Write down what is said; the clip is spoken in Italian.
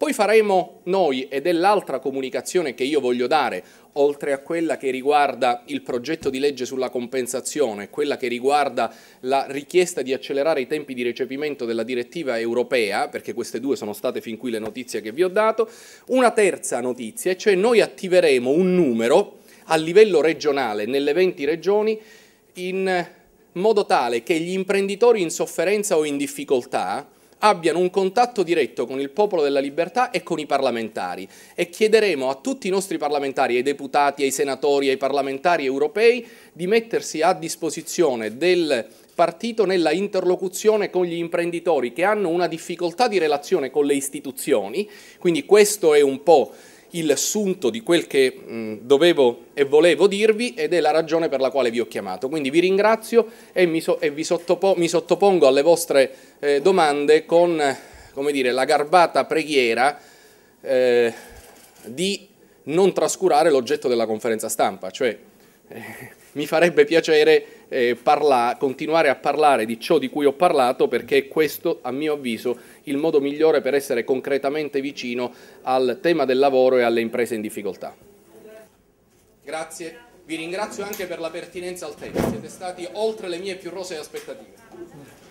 Poi faremo noi, ed è l'altra comunicazione che io voglio dare, oltre a quella che riguarda il progetto di legge sulla compensazione, quella che riguarda la richiesta di accelerare i tempi di recepimento della direttiva europea, perché queste due sono state fin qui le notizie che vi ho dato, una terza notizia, cioè noi attiveremo un numero a livello regionale, nelle 20 regioni, in modo tale che gli imprenditori in sofferenza o in difficoltà abbiano un contatto diretto con il popolo della libertà e con i parlamentari e chiederemo a tutti i nostri parlamentari, ai deputati, ai senatori, ai parlamentari europei di mettersi a disposizione del partito nella interlocuzione con gli imprenditori che hanno una difficoltà di relazione con le istituzioni, quindi questo è un po' il sunto di quel che mh, mm, dovevo e volevo dirvi ed è la ragione per la quale vi ho chiamato. Quindi vi ringrazio e mi, so, e sottopo, mi sottopongo alle vostre eh, domande con dire, la garbata preghiera eh, di non trascurare l'oggetto della conferenza stampa, cioè eh, mi farebbe piacere eh, parla, continuare a parlare di ciò di cui ho parlato perché questo, a mio avviso, il modo migliore per essere concretamente vicino al tema del lavoro e alle imprese in difficoltà. Grazie. Vi ringrazio anche per la pertinenza al tema, siete stati oltre le mie più rosee aspettative.